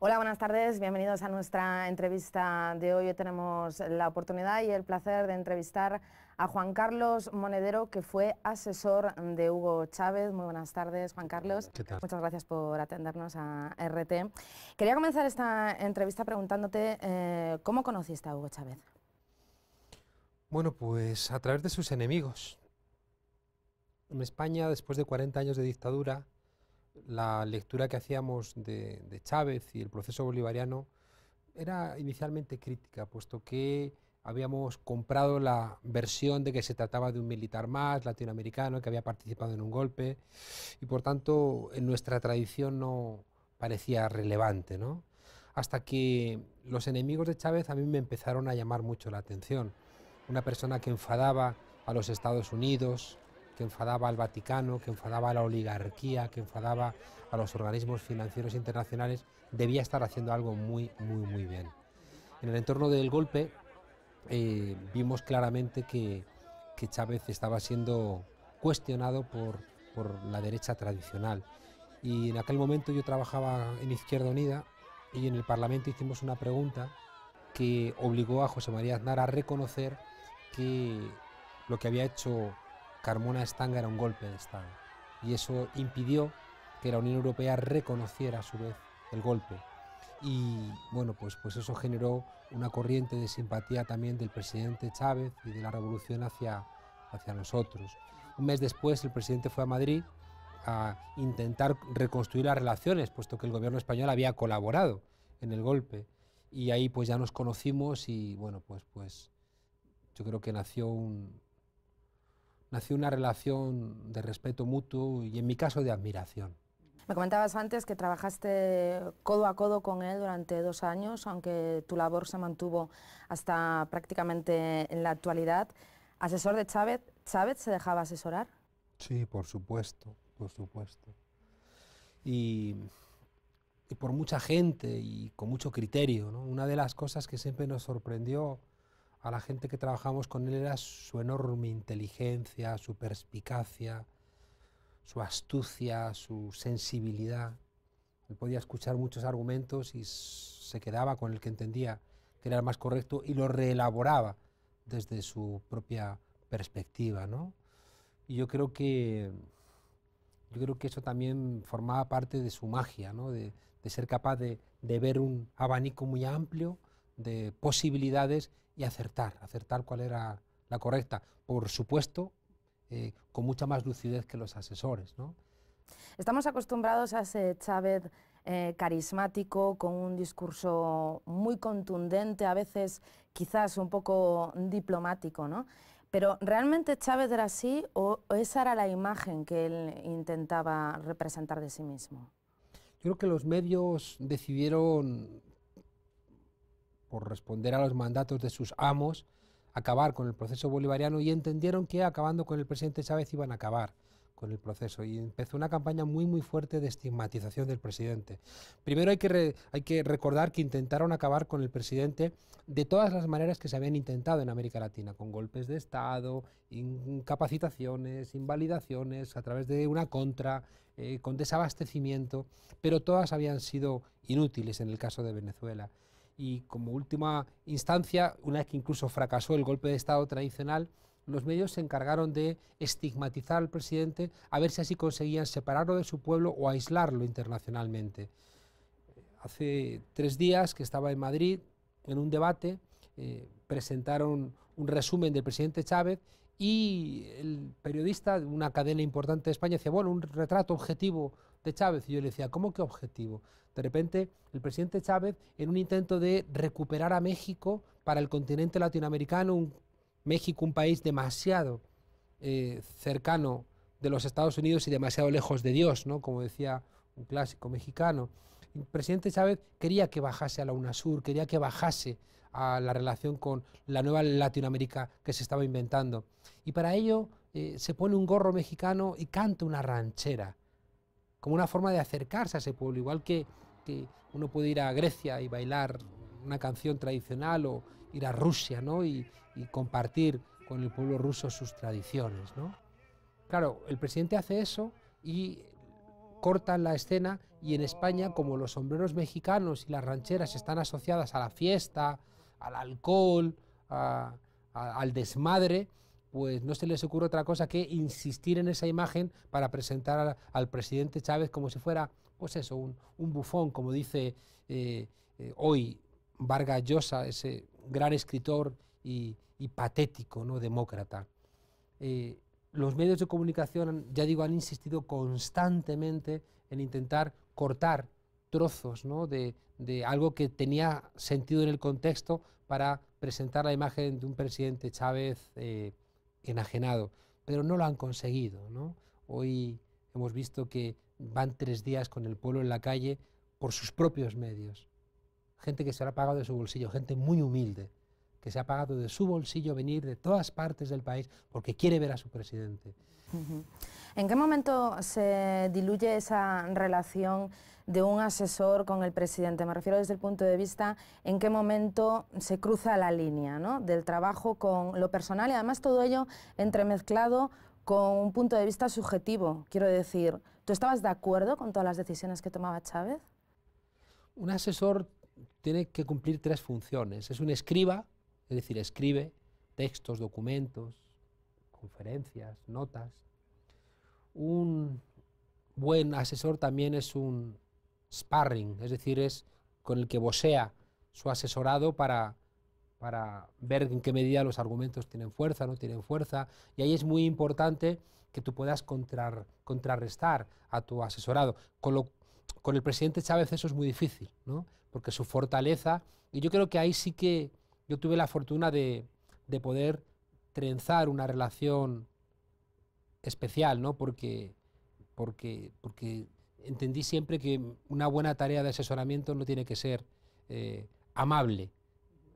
Hola, buenas tardes. Bienvenidos a nuestra entrevista de hoy. Hoy tenemos la oportunidad y el placer de entrevistar a Juan Carlos Monedero, que fue asesor de Hugo Chávez. Muy buenas tardes, Juan Carlos. Muchas gracias por atendernos a RT. Quería comenzar esta entrevista preguntándote eh, cómo conociste a Hugo Chávez. Bueno, pues a través de sus enemigos. En España, después de 40 años de dictadura, la lectura que hacíamos de, Chávez y el proceso bolivariano era inicialmente crítica, puesto que habíamos comprado la versión de que se trataba de un militar más latinoamericano que había participado en un golpe y por tanto en nuestra tradición no parecía relevante, ¿no? Hasta que los enemigos de Chávez a mí me empezaron a llamar mucho la atención. Una persona que enfadaba a los Estados Unidos, que enfadaba al Vaticano, que enfadaba a la oligarquía, que enfadaba a los organismos financieros internacionales, debía estar haciendo algo muy, muy, muy bien. En el entorno del golpe eh, vimos claramente que, Chávez estaba siendo cuestionado por, por la derecha tradicional. Y en aquel momento yo trabajaba en Izquierda Unida y en el Parlamento hicimos una pregunta que obligó a José María Aznar a reconocer que lo que había hecho Carmona Estanga era un golpe de Estado y eso impidió que la Unión Europea reconociera a su vez el golpe. Y bueno, pues, pues eso generó una corriente de simpatía también del presidente Chávez y de la revolución hacia, hacia nosotros. Un mes después el presidente fue a Madrid a intentar reconstruir las relaciones, puesto que el gobierno español había colaborado en el golpe. Y ahí pues ya nos conocimos y bueno, pues, pues yo creo que nació un, nació una relación de respeto mutuo y en mi caso de admiración. Me comentabas antes que trabajaste codo a codo con él durante dos años, aunque tu labor se mantuvo hasta prácticamente en la actualidad. ¿Asesor de Chávez? ¿Chávez se dejaba asesorar? Sí, por supuesto, por supuesto. Y, por mucha gente y con mucho criterio. Una de las cosas que siempre nos sorprendió a la gente que trabajamos con él era su enorme inteligencia, su perspicacia, su astucia, su sensibilidad. Él podía escuchar muchos argumentos y se quedaba con el que entendía que era el más correcto y lo reelaboraba desde su propia perspectiva. ¿no? Y yo creo que yo creo que eso también formaba parte de su magia, ¿no? de, ser capaz de, de, ver un abanico muy amplio de posibilidades y acertar, acertar cuál era la correcta. Por supuesto, eh, con mucha más lucidez que los asesores. ¿no? Estamos acostumbrados a ese Chávez eh, carismático, con un discurso muy contundente, a veces quizás un poco diplomático, ¿no? Pero ¿realmente Chávez era así o esa era la imagen que él intentaba representar de sí mismo? Yo creo que los medios decidieron por responder a los mandatos de sus amos, acabar con el proceso bolivariano y entendieron que acabando con el presidente Chávez iban a acabar con el proceso y empezó una campaña muy muy fuerte de estigmatización del presidente. Primero hay que, hay que recordar que intentaron acabar con el presidente de todas las maneras que se habían intentado en América Latina, con golpes de Estado, incapacitaciones, invalidaciones, a través de una contra, eh, con desabastecimiento, pero todas habían sido inútiles en el caso de Venezuela y como última instancia, una vez que incluso fracasó el golpe de Estado tradicional, los medios se encargaron de estigmatizar al presidente a ver si así conseguían separarlo de su pueblo o aislarlo internacionalmente. Hace tres días que estaba en Madrid, en un debate, eh, presentaron un resumen del presidente Chávez y el periodista de una cadena importante de España decía, bueno, un retrato objetivo Chávez. Y yo le decía, ¿cómo qué objetivo? De repente, el presidente Chávez, en un intento de recuperar a México para el continente latinoamericano, un, México un país demasiado eh, cercano de los Estados Unidos y demasiado lejos de Dios, ¿no? como decía un clásico mexicano. El presidente Chávez quería que bajase a la UNASUR, quería que bajase a la relación con la nueva Latinoamérica que se estaba inventando. Y para ello eh, se pone un gorro mexicano y canta una ranchera como una forma de acercarse a ese pueblo, igual que, uno puede ir a Grecia y bailar una canción tradicional o ir a Rusia ¿no? y, compartir con el pueblo ruso sus tradiciones. ¿no? Claro, el presidente hace eso y cortan la escena y en España, como los sombreros mexicanos y las rancheras están asociadas a la fiesta, al alcohol, al desmadre, pues no se les ocurre otra cosa que insistir en esa imagen para presentar al, presidente Chávez como si fuera, pues eso, un, bufón, como dice eh, eh, hoy Vargas Llosa, ese gran escritor y, patético ¿no? demócrata. Eh, los medios de comunicación, ya digo, han insistido constantemente en intentar cortar trozos ¿no? de, algo que tenía sentido en el contexto para presentar la imagen de un presidente Chávez enajenado, pero no lo han conseguido. Hoy hemos visto que van tres días con el pueblo en la calle por sus propios medios. Gente que se ha pagado de su bolsillo, gente muy humilde, que se ha pagado de su bolsillo venir de todas partes del país porque quiere ver a su presidente. ¿En qué momento se diluye esa relación de un asesor con el presidente? Me refiero desde el punto de vista en qué momento se cruza la línea ¿no? del trabajo con lo personal y además todo ello entremezclado con un punto de vista subjetivo. Quiero decir, ¿tú estabas de acuerdo con todas las decisiones que tomaba Chávez? Un asesor tiene que cumplir tres funciones. Es un escriba, es decir, escribe textos, documentos, conferencias, notas. Un buen asesor también es un sparring, es decir, es con el que vocea su asesorado para, para ver en qué medida los argumentos tienen fuerza, no tienen fuerza. Y ahí es muy importante que tú puedas contrar, contrarrestar a tu asesorado. Con, con, el presidente Chávez eso es muy difícil, porque su fortaleza, y yo creo que ahí sí que yo tuve la fortuna de, de poder una relación especial, ¿no? Porque, porque, porque entendí siempre que una buena tarea de asesoramiento no tiene que ser eh, amable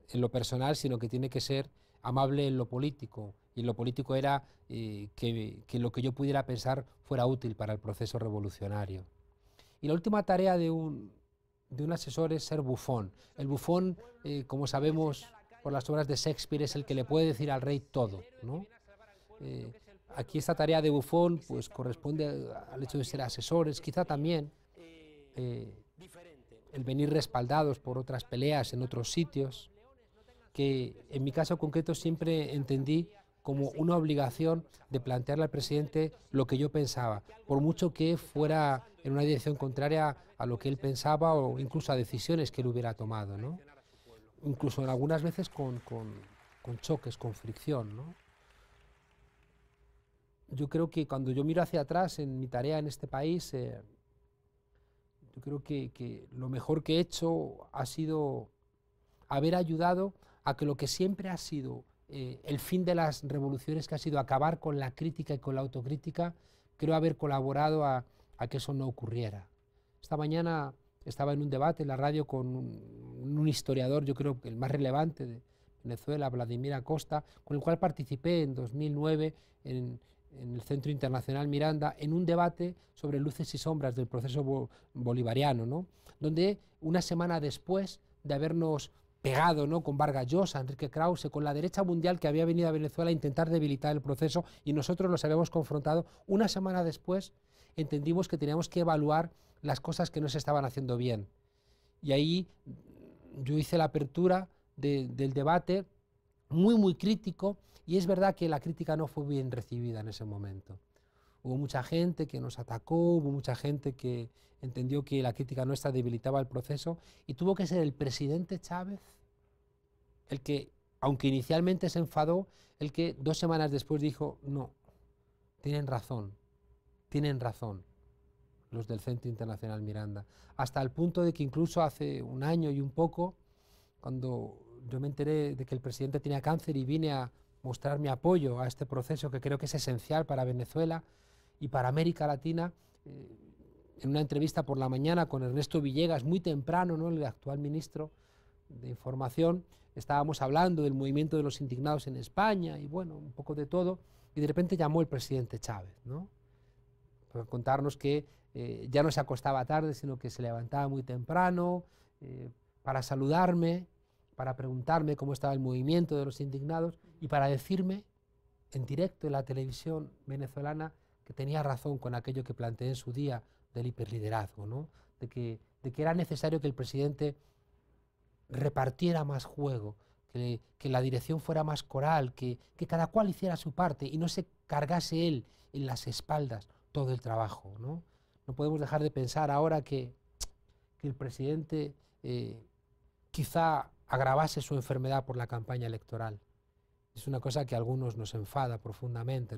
en lo personal, sino que tiene que ser amable en lo político. Y en lo político era eh, que, lo que yo pudiera pensar fuera útil para el proceso revolucionario. Y la última tarea de un, de un asesor es ser bufón. El bufón, eh, como sabemos, por las obras de Shakespeare es el que le puede decir al rey todo. ¿no? Eh, aquí esta tarea de bufón pues, corresponde al hecho de ser asesores, quizá también eh, el venir respaldados por otras peleas en otros sitios, que en mi caso concreto siempre entendí como una obligación de plantearle al presidente lo que yo pensaba, por mucho que fuera en una dirección contraria a lo que él pensaba o incluso a decisiones que él hubiera tomado. ¿no? incluso en algunas veces con, choques, con fricción. ¿no? Yo creo que cuando yo miro hacia atrás en mi tarea en este país, eh, yo creo que, lo mejor que he hecho ha sido haber ayudado a que lo que siempre ha sido eh, el fin de las revoluciones, que ha sido acabar con la crítica y con la autocrítica, creo haber colaborado a, a que eso no ocurriera. Esta mañana estaba en un debate en la radio con un, historiador, yo creo que el más relevante de Venezuela, Vladimir Acosta, con el cual participé en 2009 en, el Centro Internacional Miranda, en un debate sobre luces y sombras del proceso bolivariano, donde una semana después de habernos pegado ¿no? con Vargas Llosa, Enrique Krause, con la derecha mundial que había venido a Venezuela a intentar debilitar el proceso y nosotros los habíamos confrontado, una semana después entendimos que teníamos que evaluar las cosas que no se estaban haciendo bien. Y ahí mm, yo hice la apertura del debate muy, muy crítico y es verdad que la crítica no fue bien recibida en ese momento. Hubo mucha gente que nos atacó, hubo mucha gente que entendió que la crítica nuestra debilitaba el proceso y tuvo que ser el presidente Chávez el que, aunque inicialmente se enfadó, el que dos semanas después dijo, no, tienen razón, tienen razón los del Centro Internacional Miranda, hasta el punto de que incluso hace un año y un poco, cuando yo me enteré de que el presidente tenía cáncer y vine a mostrar mi apoyo a este proceso que creo que es esencial para Venezuela y para América Latina, eh, en una entrevista por la mañana con Ernesto Villegas, muy temprano, ¿no? el actual ministro de Información, estábamos hablando del movimiento de los indignados en España y bueno, un poco de todo, y de repente llamó el presidente Chávez, ¿no? contarnos que eh, ya no se acostaba tarde, sino que se levantaba muy temprano eh, para saludarme, para preguntarme cómo estaba el movimiento de los indignados y para decirme en directo en la televisión venezolana que tenía razón con aquello que planteé en su día del hiperliderazgo, de, que, era necesario que el presidente repartiera más juego, que, la dirección fuera más coral, que, que, cada cual hiciera su parte y no se cargase él en las espaldas todo el trabajo. No, podemos dejar de pensar ahora que, el presidente eh, quizá agravase su enfermedad por la campaña electoral. Es una cosa que a algunos nos enfada profundamente.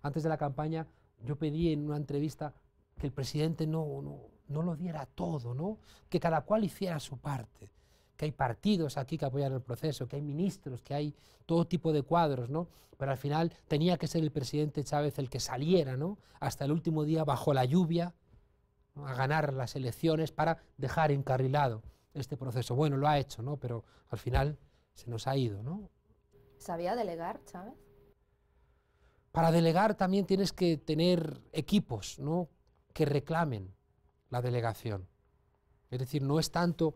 Antes de la campaña yo pedí en una entrevista que el presidente no, lo diera todo, ¿no? que cada cual hiciera su parte que hay partidos aquí que apoyan el proceso, que hay ministros, que hay todo tipo de cuadros, ¿no? Pero al final tenía que ser el presidente Chávez el que saliera, ¿no? Hasta el último día bajo la lluvia a ganar las elecciones para dejar encarrilado este proceso. Bueno, lo ha hecho, ¿no? Pero al final se nos ha ido, ¿no? ¿Sabía delegar Chávez? Para delegar también tienes que tener equipos, ¿no? Que reclamen la delegación. Es decir, no es tanto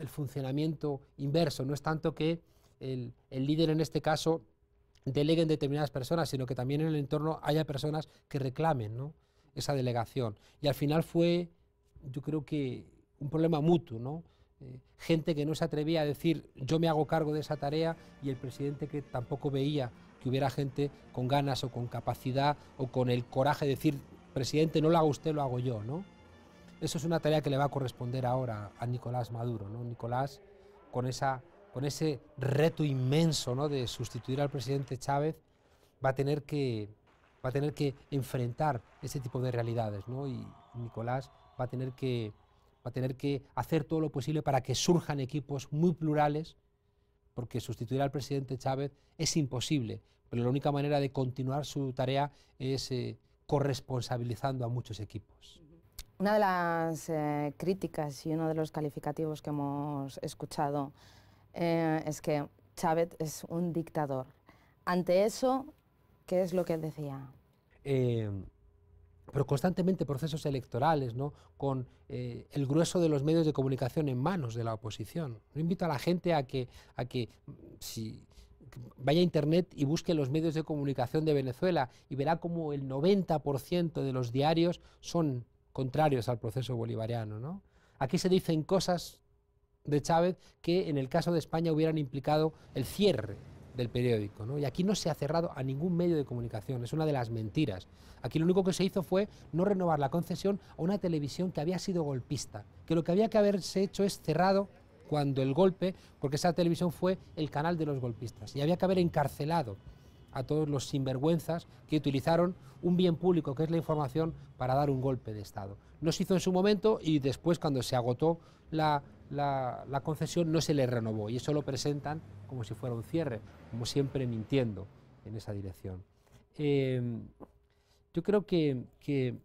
el funcionamiento inverso, no es tanto que el, el líder en este caso deleguen determinadas personas, sino que también en el entorno haya personas que reclamen esa delegación. Y al final fue, yo creo que, un problema mutuo, ¿no? Eh, gente que no se atrevía a decir yo me hago cargo de esa tarea y el presidente que tampoco veía que hubiera gente con ganas o con capacidad o con el coraje de decir presidente no lo hago usted, lo hago yo, ¿no? Eso es una tarea que le va a corresponder ahora a Nicolás Maduro, Nicolás con, ese reto inmenso de sustituir al presidente Chávez va a tener que, va a tener que enfrentar ese tipo de realidades, Y Nicolás va a tener que va a tener que hacer todo lo posible para que surjan equipos muy plurales, porque sustituir al presidente Chávez es imposible, pero la única manera de continuar su tarea es eh, corresponsabilizando a muchos equipos. Una de las eh, críticas y uno de los calificativos que hemos escuchado eh, es que Chávez es un dictador. Ante eso, ¿qué es lo que él decía? Em, pero constantemente procesos electorales, ¿no? con eh, el grueso de los medios de comunicación en manos de la oposición. Yo invito a la gente a que, a que mm, vaya a internet y busque los medios de comunicación de Venezuela y verá como el 90% de los diarios son contrarios al proceso bolivariano. ¿no? Aquí se dicen cosas de Chávez que en el caso de España hubieran implicado el cierre del periódico. ¿no? Y aquí no se ha cerrado a ningún medio de comunicación, es una de las mentiras. Aquí lo único que se hizo fue no renovar la concesión a una televisión que había sido golpista, que lo que había que haberse hecho es cerrado cuando el golpe, porque esa televisión fue el canal de los golpistas, y había que haber encarcelado a todos los sinvergüenzas que utilizaron un bien público que es la información para dar un golpe de Estado. No se hizo en su momento y después cuando se agotó la, concesión no se le renovó y eso lo presentan como si fuera un cierre, como siempre mintiendo en esa dirección. Em, yo creo que, que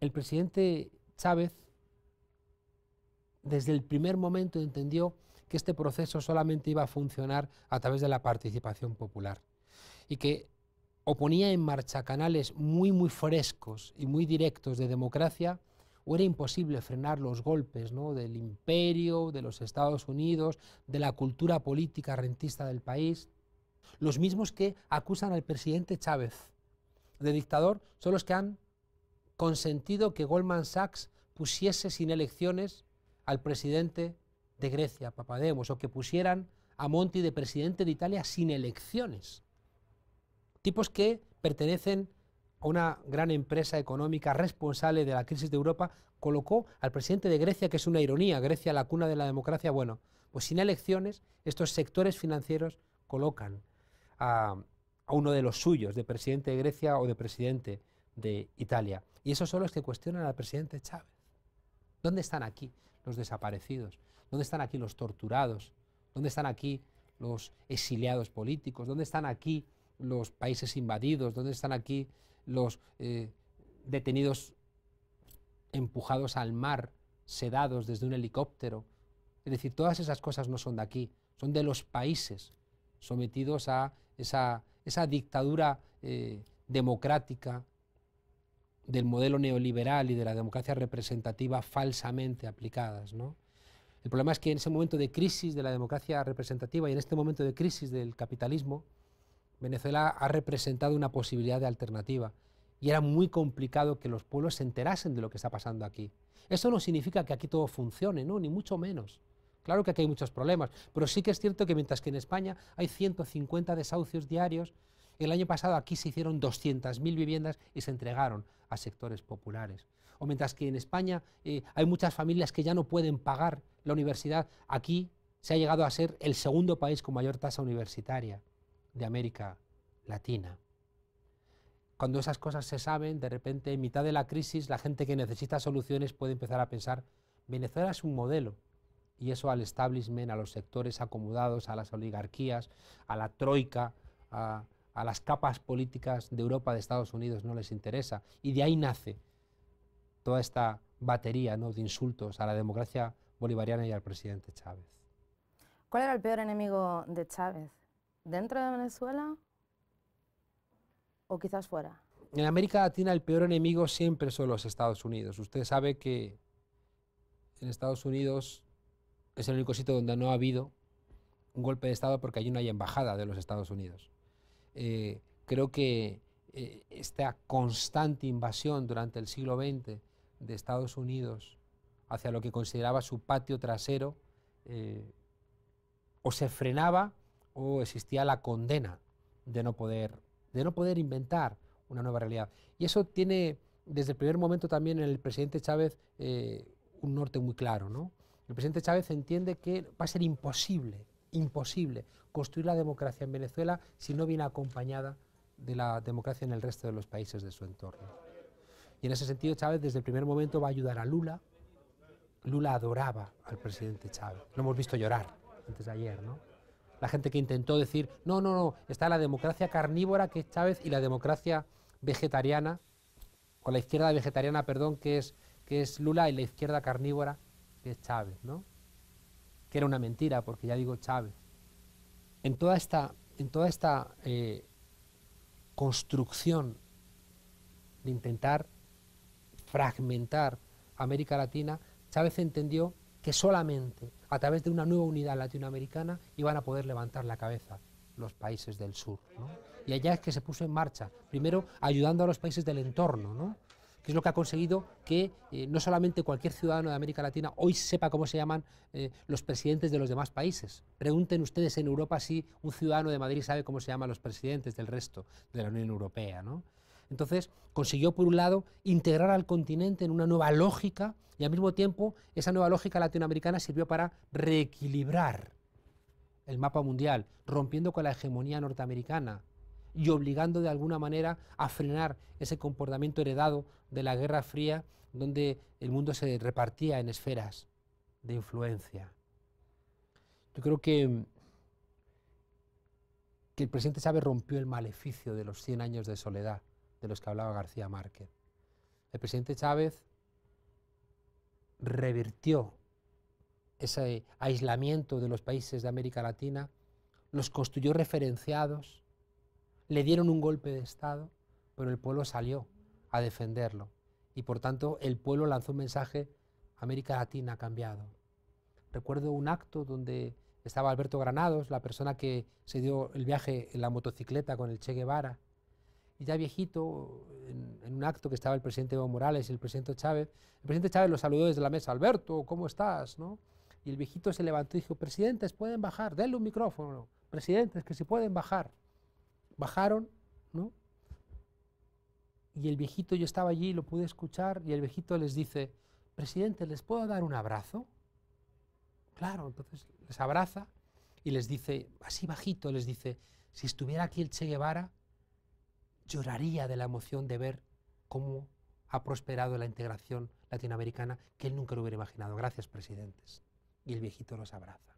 el presidente Chávez desde el primer momento entendió que este proceso solamente iba a funcionar a través de la participación popular y que o ponía en marcha canales muy, muy frescos y muy directos de democracia, o era imposible frenar los golpes ¿no? del imperio, de los Estados Unidos, de la cultura política rentista del país. Los mismos que acusan al presidente Chávez de dictador son los que han consentido que Goldman Sachs pusiese sin elecciones al presidente de Grecia, Papademos, o que pusieran a Monti de presidente de Italia sin elecciones tipos que pertenecen a una gran empresa económica responsable de la crisis de Europa, colocó al presidente de Grecia, que es una ironía, Grecia la cuna de la democracia, bueno, pues sin elecciones estos sectores financieros colocan a, uno de los suyos, de presidente de Grecia o de presidente de Italia. Y esos son los que cuestionan al presidente Chávez. ¿Dónde están aquí los desaparecidos? ¿Dónde están aquí los torturados? ¿Dónde están aquí los exiliados políticos? ¿Dónde están aquí los países invadidos, dónde están aquí los eh, detenidos empujados al mar, sedados desde un helicóptero. Es decir, todas esas cosas no son de aquí, son de los países sometidos a esa, dictadura eh, democrática del modelo neoliberal y de la democracia representativa falsamente aplicadas. ¿no? El problema es que en ese momento de crisis de la democracia representativa y en este momento de crisis del capitalismo, Venezuela ha representado una posibilidad de alternativa y era muy complicado que los pueblos se enterasen de lo que está pasando aquí. Eso no significa que aquí todo funcione, no, ni mucho menos. Claro que aquí hay muchos problemas, pero sí que es cierto que mientras que en España hay 150 desahucios diarios, el año pasado aquí se hicieron 200.000 viviendas y se entregaron a sectores populares. O mientras que en España eh, hay muchas familias que ya no pueden pagar la universidad, aquí se ha llegado a ser el segundo país con mayor tasa universitaria de América Latina. Cuando esas cosas se saben, de repente en mitad de la crisis la gente que necesita soluciones puede empezar a pensar, Venezuela es un modelo, y eso al establishment, a los sectores acomodados, a las oligarquías, a la troika, a, las capas políticas de Europa, de Estados Unidos, no les interesa. Y de ahí nace toda esta batería de insultos a la democracia bolivariana y al presidente Chávez. ¿Cuál era el peor enemigo de Chávez? dentro de Venezuela o quizás fuera. En América Latina el peor enemigo siempre son los Estados Unidos. Usted sabe que en Estados Unidos es el único sitio donde no ha habido un golpe de Estado porque allí no hay embajada de los Estados Unidos. Eh, creo que eh, esta constante invasión durante el siglo XX de Estados Unidos hacia lo que consideraba su patio trasero eh, o se frenaba o existía la condena de no poder, de no poder inventar una nueva realidad. Y eso tiene desde el primer momento también en el presidente Chávez eh, un norte muy claro. ¿no? El presidente Chávez entiende que va a ser imposible, imposible construir la democracia en Venezuela si no viene acompañada de la democracia en el resto de los países de su entorno. Y en ese sentido Chávez desde el primer momento va a ayudar a Lula. Lula adoraba al presidente Chávez. Lo hemos visto llorar antes de ayer, ¿no? la gente que intentó decir, no, no, no, está la democracia carnívora que es Chávez y la democracia vegetariana, con la izquierda vegetariana, perdón, que es, que es Lula y la izquierda carnívora que es Chávez, ¿no? Que era una mentira, porque ya digo Chávez. En toda esta, en toda esta eh, construcción de intentar fragmentar América Latina, Chávez entendió que solamente a través de una nueva unidad latinoamericana iban a poder levantar la cabeza los países del sur. Y allá es que se puso en marcha, primero ayudando a los países del entorno, que es lo que ha conseguido que eh, no solamente cualquier ciudadano de América Latina hoy sepa cómo se llaman eh, los presidentes de los demás países. Pregunten ustedes en Europa si un ciudadano de Madrid sabe cómo se llaman los presidentes del resto de la Unión Europea. ¿no? Entonces consiguió, por un lado, integrar al continente en una nueva lógica y al mismo tiempo esa nueva lógica latinoamericana sirvió para reequilibrar el mapa mundial, rompiendo con la hegemonía norteamericana y obligando de alguna manera a frenar ese comportamiento heredado de la Guerra Fría, donde el mundo se repartía en esferas de influencia. Yo creo que, que el presidente Chávez rompió el maleficio de los 100 años de soledad de los que hablaba García Márquez. El presidente Chávez revirtió ese aislamiento de los países de América Latina, los construyó referenciados, le dieron un golpe de Estado, pero el pueblo salió a defenderlo. Y por tanto el pueblo lanzó un mensaje, América Latina ha cambiado. Recuerdo un acto donde estaba Alberto Granados, la persona que se dio el viaje en la motocicleta con el Che Guevara, y ya viejito, en, un acto que estaba el presidente Evo Morales y el presidente Chávez, el presidente Chávez lo saludó desde la mesa, Alberto, ¿cómo estás? ¿no? Y el viejito se levantó y dijo, presidentes, pueden bajar, denle un micrófono, presidentes, que si pueden bajar. Bajaron, ¿no? Y el viejito, yo estaba allí, lo pude escuchar, y el viejito les dice, presidente, ¿les puedo dar un abrazo? Claro, entonces les abraza y les dice, así bajito, les dice, si estuviera aquí el Che Guevara, lloraría de la emoción de ver cómo ha prosperado la integración latinoamericana que él nunca lo hubiera imaginado. Gracias, presidentes. Y el viejito los abraza.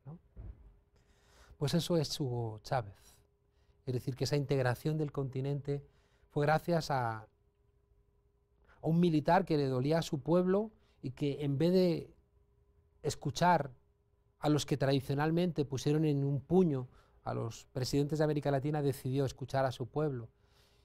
Pues eso es Hugo Chávez. Es decir, que esa integración del continente fue gracias a un militar que le dolía a su pueblo y que en vez de escuchar a los que tradicionalmente pusieron en un puño a los presidentes de América Latina, decidió escuchar a su pueblo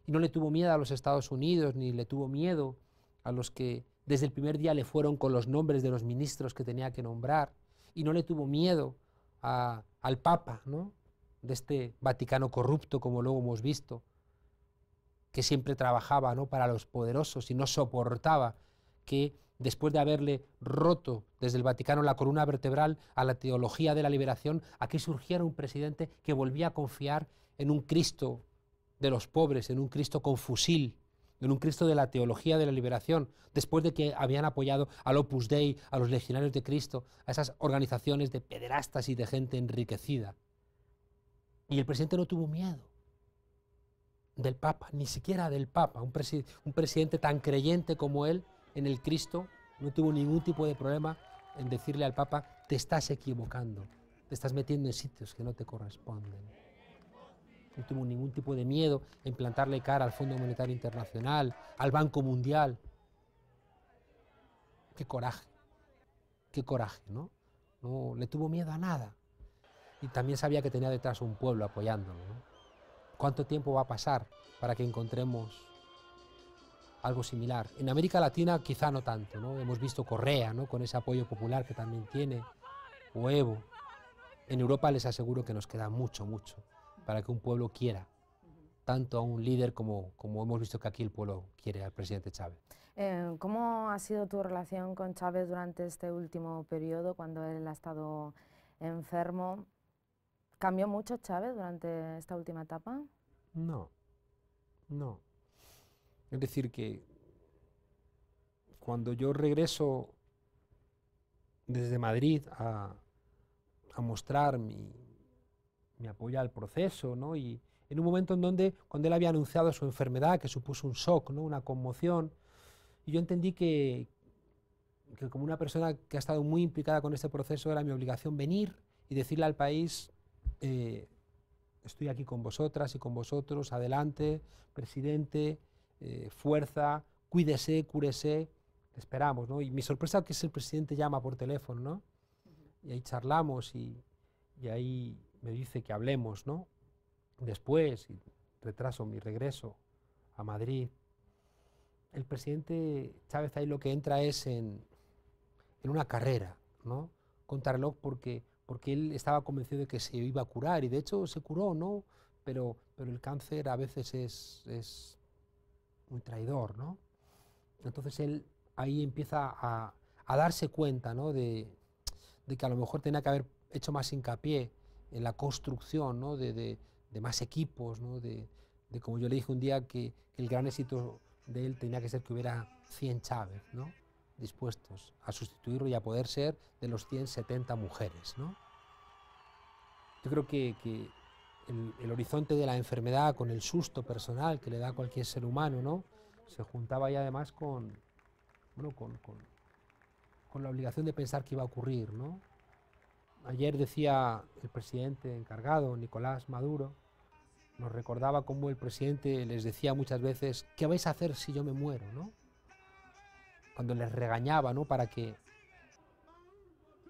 y no le tuvo miedo a los Estados Unidos, ni le tuvo miedo a los que desde el primer día le fueron con los nombres de los ministros que tenía que nombrar, y no le tuvo miedo al Papa, ¿no? de este Vaticano corrupto, como luego hemos visto, que siempre trabajaba ¿no? para los poderosos y no soportaba que después de haberle roto desde el Vaticano la columna vertebral a la teología de la liberación, aquí surgiera un presidente que volvía a confiar en un Cristo de los pobres, en un Cristo con fusil, en un Cristo de la teología de la liberación, después de que habían apoyado al Opus Dei, a los legionarios de Cristo, a esas organizaciones de pederastas y de gente enriquecida. Y el presidente no tuvo miedo del Papa, ni siquiera del Papa, un, presidente tan creyente como él en el Cristo, no tuvo ningún tipo de problema en decirle al Papa, te estás equivocando, te estás metiendo en sitios que no te corresponden no tuvo ningún tipo de miedo en plantarle cara al Fondo Monetario Internacional, al Banco Mundial. Qué coraje, qué coraje, ¿no? No le tuvo miedo a nada. Y también sabía que tenía detrás un pueblo apoyándolo. ¿Cuánto tiempo va a pasar para que encontremos algo similar? En América Latina quizá no tanto, ¿no? Hemos visto Correa, ¿no? Con ese apoyo popular que también tiene, o Evo. En Europa les aseguro que nos queda mucho, mucho para que un pueblo quiera tanto a un líder como, como hemos visto que aquí el pueblo quiere al presidente Chávez. Eh, ¿Cómo ha sido tu relación con Chávez durante este último periodo, cuando él ha estado enfermo? ¿Cambió mucho Chávez durante esta última etapa? No, no. Es decir, que cuando yo regreso desde Madrid a mostrar mi, me apoya al proceso, ¿no? Y en un momento en donde, cuando él había anunciado su enfermedad, que supuso un shock, ¿no? Una conmoción, y yo entendí que, que como una persona que ha estado muy implicada con este proceso, era mi obligación venir y decirle al país, eh, estoy aquí con vosotras y con vosotros, adelante, presidente, eh, fuerza, cuídese, cúrese, esperamos, ¿no? Y mi sorpresa es que el presidente llama por teléfono, ¿no? Y ahí charlamos y, y ahí me dice que hablemos, ¿no? Después, retraso mi regreso a Madrid, el presidente Chávez ahí lo que entra es en, en una carrera, ¿no? contarlo porque, porque él estaba convencido de que se iba a curar y de hecho se curó, ¿no? Pero, pero el cáncer a veces es, es muy traidor, ¿no? Entonces él ahí empieza a, a darse cuenta, ¿no? De, de que a lo mejor tenía que haber hecho más hincapié en la construcción ¿no? de, de, más equipos, ¿no? de, de, como yo le dije un día que, el gran éxito de él tenía que ser que hubiera 100 Chávez ¿no? dispuestos a sustituirlo y a poder ser de los 170 mujeres. Yo creo que, que el, horizonte de la enfermedad con el susto personal que le da a cualquier ser humano ¿no? se juntaba ya además con, bueno, con, con, con la obligación de pensar qué iba a ocurrir. ¿no? Ayer decía el presidente encargado, Nicolás Maduro, nos recordaba cómo el presidente les decía muchas veces, ¿qué vais a hacer si yo me muero? ¿no? Cuando les regañaba, ¿no? Para que,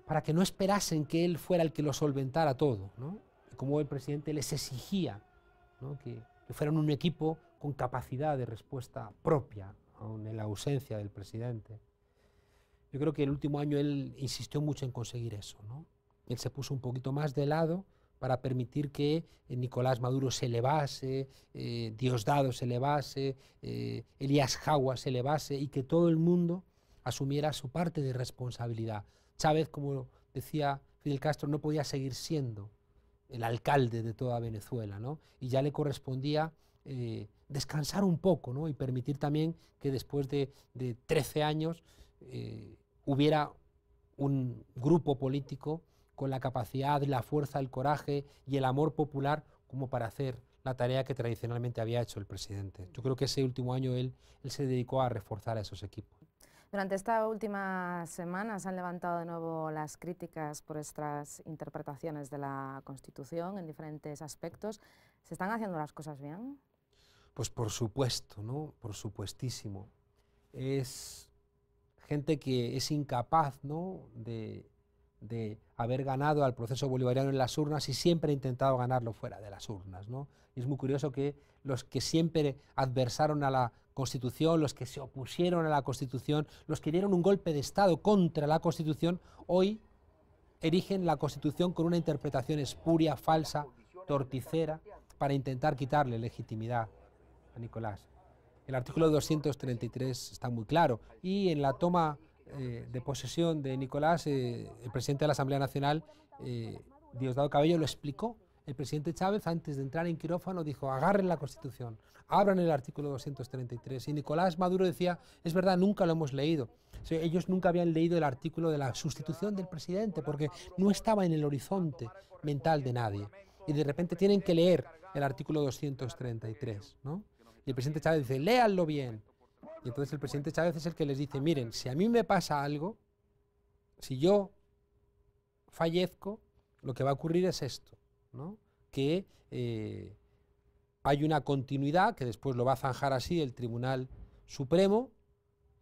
para que no esperasen que él fuera el que lo solventara todo, ¿no? Y cómo el presidente les exigía que, fueran un equipo con capacidad de respuesta propia, aun en la ausencia del presidente. Yo creo que el último año él insistió mucho en conseguir eso, ¿no? él se puso un poquito más de lado para permitir que eh, Nicolás Maduro se elevase, eh, Diosdado se elevase, eh, Elías Jagua se elevase y que todo el mundo asumiera su parte de responsabilidad. Chávez, como decía Fidel Castro, no podía seguir siendo el alcalde de toda Venezuela, ¿no? Y ya le correspondía descansar un poco, Y permitir también que después de, de 13 años hubiera un grupo político con la capacidad, la fuerza, el coraje y el amor popular como para hacer la tarea que tradicionalmente había hecho el presidente. Yo creo que ese último año él, se dedicó a reforzar a esos equipos. Durante esta última semana se han levantado de nuevo las críticas por estas interpretaciones de la Constitución en diferentes aspectos. ¿Se están haciendo las cosas bien? Pues por supuesto, ¿no? Por supuestísimo. Es gente que es incapaz, ¿no? De de haber ganado al proceso bolivariano en las urnas y siempre ha intentado ganarlo fuera de las urnas. ¿no? Y es muy curioso que los que siempre adversaron a la Constitución, los que se opusieron a la Constitución, los que dieron un golpe de Estado contra la Constitución, hoy erigen la Constitución con una interpretación espuria, falsa, torticera, para intentar quitarle legitimidad a Nicolás. El artículo 233 está muy claro y en la toma eh, de posesión de Nicolás, eh, el presidente de la Asamblea Nacional, eh, Diosdado Cabello, lo explicó. El presidente Chávez, antes de entrar en quirófano, dijo, agarren la Constitución, abran el artículo 233. Y Nicolás Maduro decía, es verdad, nunca lo hemos leído. ellos nunca habían leído el artículo de la sustitución del presidente, porque no estaba en el horizonte mental de nadie. Y de repente tienen que leer el artículo 233. Y el presidente Chávez dice, léanlo bien. Y entonces el presidente Chávez es el que les dice, miren, si a mí me pasa algo, si yo fallezco, lo que va a ocurrir es esto, ¿no? que eh, hay una continuidad, que después lo va a zanjar así el Tribunal Supremo,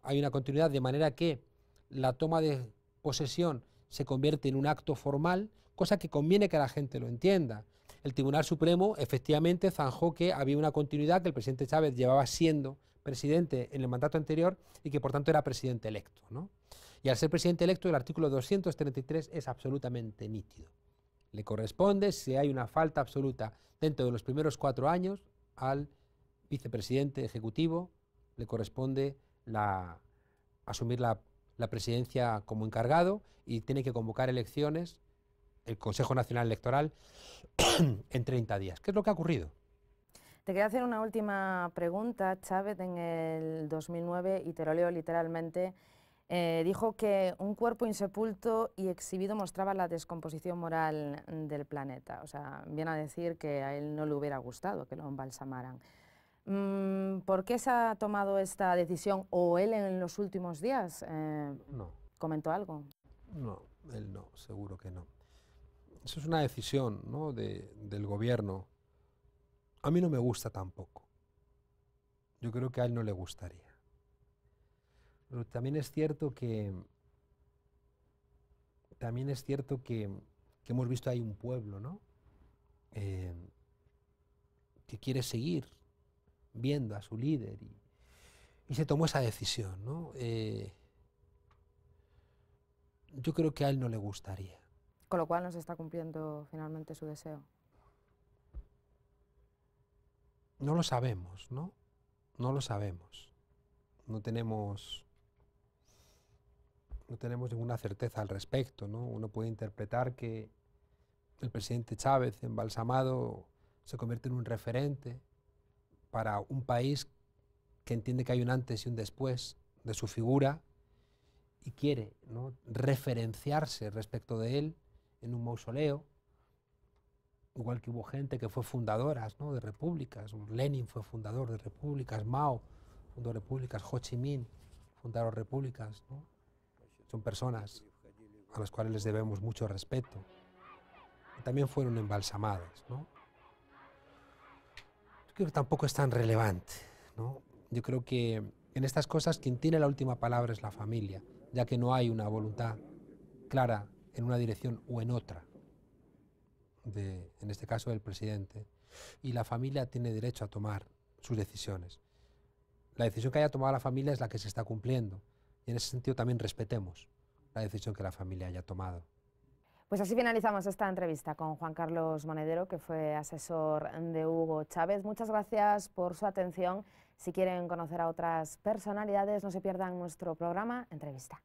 hay una continuidad de manera que la toma de posesión se convierte en un acto formal, cosa que conviene que la gente lo entienda. El Tribunal Supremo efectivamente zanjó que había una continuidad que el presidente Chávez llevaba siendo presidente en el mandato anterior y que por tanto era presidente electo. Y al ser presidente electo el artículo 233 es absolutamente nítido. Le corresponde, si hay una falta absoluta dentro de los primeros cuatro años, al vicepresidente ejecutivo le corresponde asumir la, la presidencia como encargado y tiene que convocar elecciones el Consejo Nacional Electoral en 30 días. ¿Qué es lo que ha ocurrido? Te quería hacer una última pregunta. Chávez en el 2009, y te lo leo literalmente, eh, dijo que un cuerpo insepulto y exhibido mostraba la descomposición moral del planeta. O sea, viene a decir que a él no le hubiera gustado que lo embalsamaran. Mm, ¿Por qué se ha tomado esta decisión? ¿O él en los últimos días eh, no. comentó algo? No, él no, seguro que no. Eso es una decisión ¿no? del gobierno a mí no me gusta tampoco. Yo creo que a él no le gustaría. Pero también es cierto que también es cierto que, hemos visto ahí un pueblo, ¿no? Eh, que quiere seguir viendo a su líder y, se tomó esa decisión, ¿no? Eh, yo creo que a él no le gustaría. Con lo cual no se está cumpliendo finalmente su deseo no lo sabemos, ¿no? No lo sabemos. No tenemos, no tenemos ninguna certeza al respecto, ¿no? Uno puede interpretar que el presidente Chávez, embalsamado, se convierte en un referente para un país que entiende que hay un antes y un después de su figura y quiere ¿no? referenciarse respecto de él en un mausoleo igual que hubo gente que fue fundadoras de repúblicas, Lenin fue fundador de repúblicas, Mao fundó repúblicas, Ho Chi Minh fundaron repúblicas. Son personas a las cuales les debemos mucho respeto. también fueron embalsamadas. Yo creo que tampoco es tan relevante. Yo creo que en estas cosas quien tiene la última palabra es la familia, ya que no hay una voluntad clara en una dirección o en otra en este caso, del presidente, y la familia tiene derecho a tomar sus decisiones. La decisión que haya tomado la familia es la que se está cumpliendo, y en ese sentido también respetemos la decisión que la familia haya tomado. Pues así finalizamos esta entrevista con Juan Carlos Monedero, que fue asesor de Hugo Chávez. Muchas gracias por su atención. Si quieren conocer a otras personalidades, no se pierdan nuestro programa Entrevista.